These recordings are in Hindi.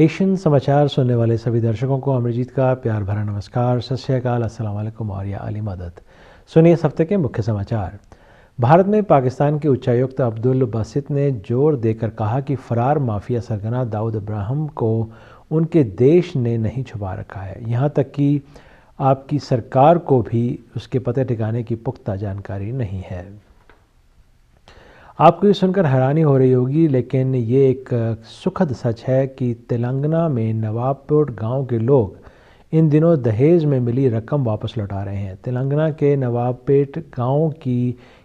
एशियन समाचार सुनने वाले सभी दर्शकों को अमरजीत का प्यार भरा नमस्कार सत श्रीकाल असलम और या अली मदद सुनिए इस हफ्ते के मुख्य समाचार भारत में पाकिस्तान के उच्चायुक्त अब्दुल बसित ने जोर देकर कहा कि फरार माफिया सरगना दाऊद इब्राहिम को उनके देश ने नहीं छुपा रखा है यहाँ तक कि आपकी सरकार को भी उसके पते ठिकाने की पुख्ता जानकारी नहीं है आपको ये सुनकर हैरानी हो रही होगी लेकिन ये एक सुखद सच है कि तेलंगाना में नवाबपेट गांव के लोग इन दिनों दहेज में मिली रकम वापस लौटा रहे हैं तेलंगाना के नवाबपेट गांव की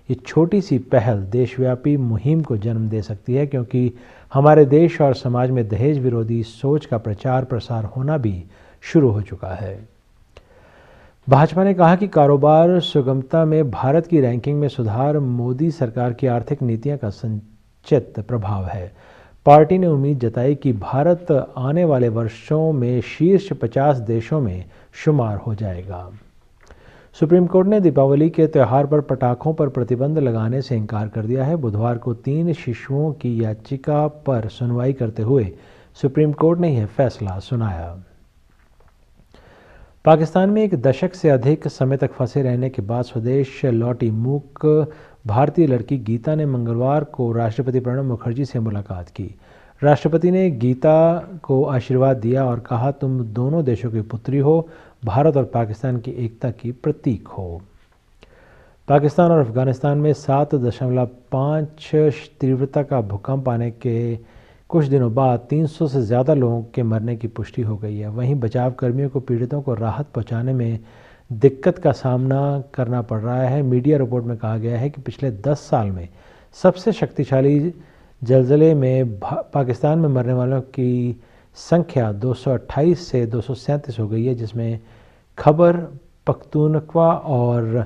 ये छोटी सी पहल देशव्यापी मुहिम को जन्म दे सकती है क्योंकि हमारे देश और समाज में दहेज विरोधी सोच का प्रचार प्रसार होना भी शुरू हो चुका है भाजपा ने कहा कि कारोबार सुगमता में भारत की रैंकिंग में सुधार मोदी सरकार की आर्थिक नीतियां का संचित प्रभाव है पार्टी ने उम्मीद जताई कि भारत आने वाले वर्षों में शीर्ष 50 देशों में शुमार हो जाएगा सुप्रीम कोर्ट ने दीपावली के त्यौहार पर पटाखों पर प्रतिबंध लगाने से इनकार कर दिया है बुधवार को तीन शिशुओं की याचिका पर सुनवाई करते हुए सुप्रीम कोर्ट ने यह फैसला सुनाया पाकिस्तान में एक दशक से अधिक समय तक फंसे रहने के बाद स्वदेश लौटी मूक भारतीय लड़की गीता ने मंगलवार को राष्ट्रपति प्रणब मुखर्जी से मुलाकात की राष्ट्रपति ने गीता को आशीर्वाद दिया और कहा तुम दोनों देशों की पुत्री हो भारत और पाकिस्तान की एकता की प्रतीक हो पाकिस्तान और अफगानिस्तान में सात दशमलव पाँच तीव्रता का भूकंप आने के कुछ दिनों बाद 300 से ज़्यादा लोगों के मरने की पुष्टि हो गई है वहीं बचाव कर्मियों को पीड़ितों को राहत पहुंचाने में दिक्कत का सामना करना पड़ रहा है मीडिया रिपोर्ट में कहा गया है कि पिछले 10 साल में सबसे शक्तिशाली जलजिले में पाकिस्तान में मरने वालों की संख्या 228 से दो हो गई है जिसमें खबर पख्तूनख्वा और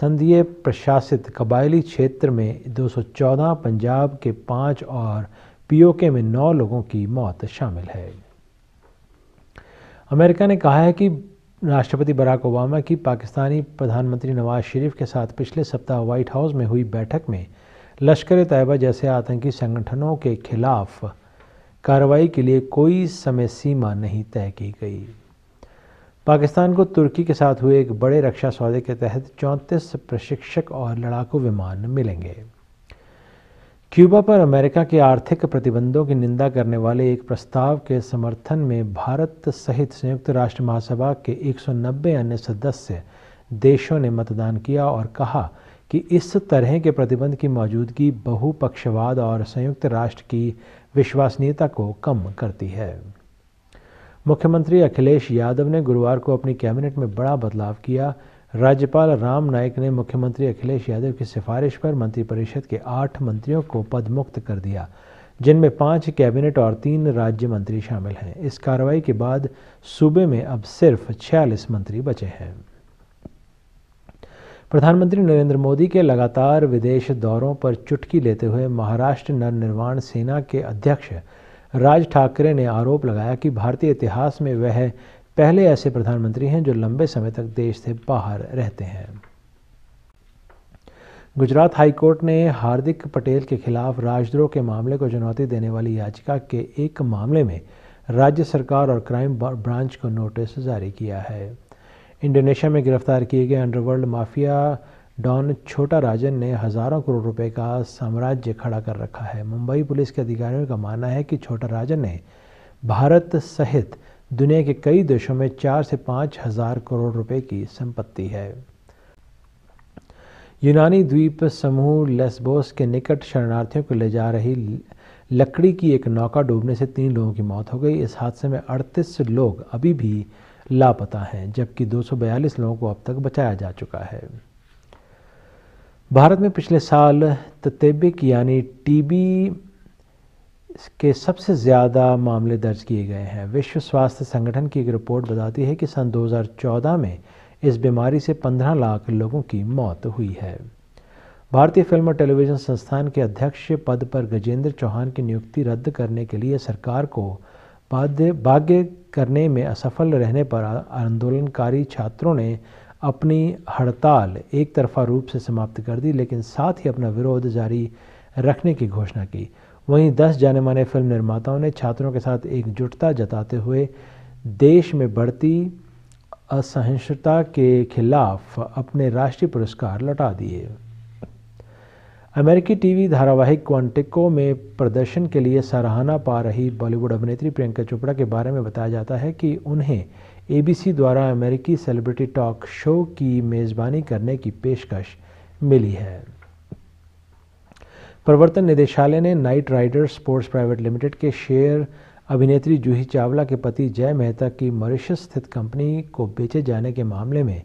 संधीय प्रशासित कबायली क्षेत्र में 214 पंजाब के पाँच और पीओके में नौ लोगों की मौत शामिल है अमेरिका ने कहा है कि राष्ट्रपति बराक ओबामा की पाकिस्तानी प्रधानमंत्री नवाज शरीफ के साथ पिछले सप्ताह व्हाइट हाउस में हुई बैठक में लश्कर तयबा जैसे आतंकी संगठनों के खिलाफ कार्रवाई के लिए कोई समय सीमा नहीं तय की गई पाकिस्तान को तुर्की के साथ हुए एक बड़े रक्षा सौदे के तहत चौंतीस प्रशिक्षक और लड़ाकू विमान मिलेंगे क्यूबा पर अमेरिका के आर्थिक प्रतिबंधों की निंदा करने वाले एक प्रस्ताव के समर्थन में भारत सहित संयुक्त राष्ट्र महासभा के 190 अन्य सदस्य देशों ने मतदान किया और कहा कि इस तरह के प्रतिबंध की मौजूदगी बहुपक्षवाद और संयुक्त राष्ट्र की विश्वसनीयता को कम करती है मुख्यमंत्री अखिलेश यादव ने गुरुवार को अपनी कैबिनेट में बड़ा बदलाव किया राज्यपाल राम नाईक ने मुख्यमंत्री अखिलेश यादव की सिफारिश पर मंत्रिपरिषद के आठ मंत्रियों को पदमुक्त कर दिया जिनमें पांच कैबिनेट और तीन राज्य मंत्री शामिल हैं इस कार्रवाई के बाद सूबे में अब सिर्फ छियालीस मंत्री बचे हैं प्रधानमंत्री नरेंद्र मोदी के लगातार विदेश दौरों पर चुटकी लेते हुए महाराष्ट्र नवनिर्माण सेना के अध्यक्ष राज ठाकरे ने आरोप लगाया कि भारतीय इतिहास में वह पहले ऐसे प्रधानमंत्री हैं जो लंबे समय तक देश से बाहर रहते हैं गुजरात हाईकोर्ट ने हार्दिक पटेल के खिलाफ राजद्रोह के मामले को चुनौती देने वाली याचिका के एक मामले में राज्य सरकार और क्राइम ब्रांच को नोटिस जारी किया है इंडोनेशिया में गिरफ्तार किए गए अंडरवर्ल्ड माफिया डॉन छोटा राजन ने हज़ारों करोड़ रुपए का साम्राज्य खड़ा कर रखा है मुंबई पुलिस के अधिकारियों का मानना है कि छोटा राजन ने भारत सहित दुनिया के कई देशों में चार से पाँच हजार करोड़ रुपए की संपत्ति है यूनानी द्वीप समूह लेसबोस के निकट शरणार्थियों को ले जा रही लकड़ी की एक नौका डूबने से तीन लोगों की मौत हो गई इस हादसे में 38 लोग अभी भी लापता हैं जबकि 242 लोगों को अब तक बचाया जा चुका है भारत में पिछले साल ततेबिक यानी टीबी के सबसे ज़्यादा मामले दर्ज किए गए हैं विश्व स्वास्थ्य संगठन की एक रिपोर्ट बताती है कि सन 2014 में इस बीमारी से 15 लाख लोगों की मौत हुई है भारतीय फिल्म और टेलीविज़न संस्थान के अध्यक्ष पद पर गजेंद्र चौहान की नियुक्ति रद्द करने के लिए सरकार को बाध्य करने में असफल रहने पर आंदोलनकारी छात्रों ने अपनी हड़ताल एक तरफा रूप से समाप्त कर दी लेकिन साथ ही अपना विरोध जारी रखने की घोषणा की वहीं दस जाने माने फिल्म निर्माताओं ने छात्रों के साथ एकजुटता जताते हुए देश में बढ़ती असहिष्णुता के खिलाफ अपने राष्ट्रीय पुरस्कार लौटा दिए अमेरिकी टीवी धारावाहिक क्वांटिको में प्रदर्शन के लिए सराहना पा रही बॉलीवुड अभिनेत्री प्रियंका चोपड़ा के बारे में बताया जाता है कि उन्हें एबीसी द्वारा अमेरिकी सेलिब्रिटी टॉक शो की मेज़बानी करने की पेशकश मिली है प्रवर्तन निदेशालय ने Knight Rider sports private limited के शेयर अभिनेत्री जूही चावला के पति जय मेहता की मॉरिशस स्थित कंपनी को बेचे जाने के मामले में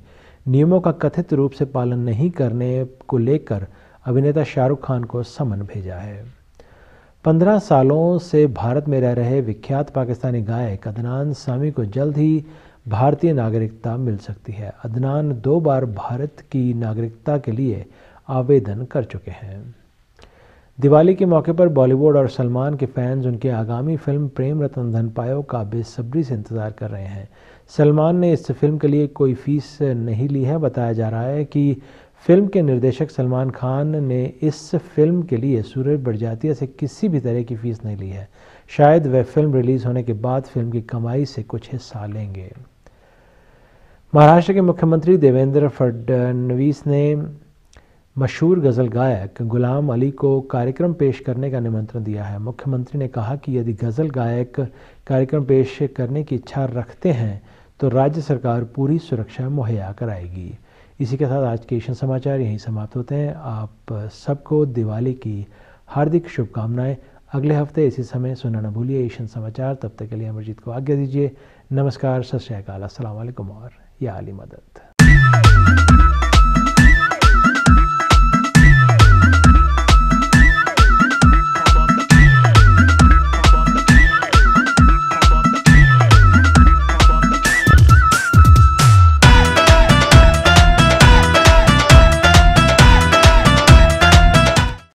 नियमों का कथित रूप से पालन नहीं करने को लेकर अभिनेता शाहरुख खान को समन भेजा है पंद्रह सालों से भारत में रह रहे विख्यात पाकिस्तानी गायक अदनान सामी को जल्द ही भारतीय नागरिकता मिल सकती है अदनान दो बार भारत की नागरिकता के लिए आवेदन कर चुके हैं दिवाली के मौके पर बॉलीवुड और सलमान के फैंस उनके आगामी फिल्म प्रेम रतन धनपायो का बेसब्री से इंतज़ार कर रहे हैं सलमान ने इस फिल्म के लिए कोई फीस नहीं ली है बताया जा रहा है कि फिल्म के निर्देशक सलमान खान ने इस फिल्म के लिए सूरज बड़जातिया से किसी भी तरह की फ़ीस नहीं ली है शायद वह फिल्म रिलीज़ होने के बाद फिल्म की कमाई से कुछ हिस्सा लेंगे महाराष्ट्र के मुख्यमंत्री देवेंद्र फडणवीस ने मशहूर गज़ल गायक गुलाम अली को कार्यक्रम पेश करने का निमंत्रण दिया है मुख्यमंत्री ने कहा कि यदि गज़ल गायक कार्यक्रम पेश करने की इच्छा रखते हैं तो राज्य सरकार पूरी सुरक्षा मुहैया कराएगी इसी के साथ आज के एशियन समाचार यहीं समाप्त होते हैं आप सबको दिवाली की हार्दिक शुभकामनाएं अगले हफ्ते इसी समय सुनना न भूलिए एशियन समाचार तब तक के लिए अमरजीत को आज्ञा दीजिए नमस्कार सत श्रीकाल असलम और या अली मदद